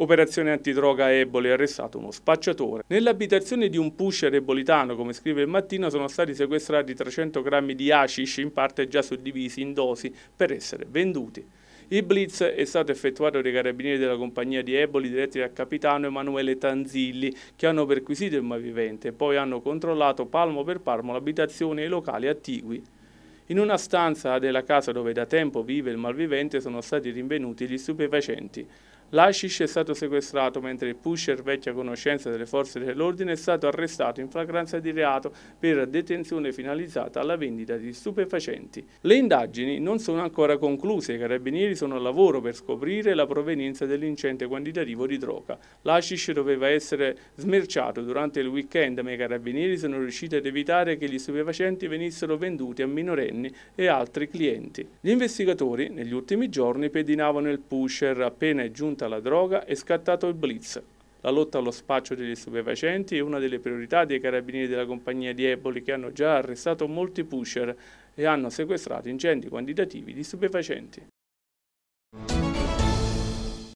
Operazione antidroga Eboli, arrestato uno spacciatore. Nell'abitazione di un pusher ebolitano, come scrive il mattino, sono stati sequestrati 300 grammi di hashish, in parte già suddivisi in dosi, per essere venduti. Il blitz è stato effettuato dai carabinieri della compagnia di Eboli diretti dal capitano Emanuele Tanzilli che hanno perquisito il malvivente e poi hanno controllato palmo per palmo l'abitazione e i locali attigui. In una stanza della casa dove da tempo vive il malvivente sono stati rinvenuti gli stupefacenti. L'Acish è stato sequestrato mentre il pusher, vecchia conoscenza delle forze dell'ordine, è stato arrestato in flagranza di reato per detenzione finalizzata alla vendita di stupefacenti. Le indagini non sono ancora concluse, i carabinieri sono al lavoro per scoprire la provenienza dell'incente quantitativo di droga. L'Acish doveva essere smerciato durante il weekend, ma i carabinieri sono riusciti ad evitare che gli stupefacenti venissero venduti a minorenni e altri clienti. Gli investigatori negli ultimi giorni pedinavano il pusher appena è giunto punta alla droga, è scattato il blitz. La lotta allo spaccio degli stupefacenti è una delle priorità dei carabinieri della compagnia di Eboli che hanno già arrestato molti pusher e hanno sequestrato ingenti quantitativi di stupefacenti.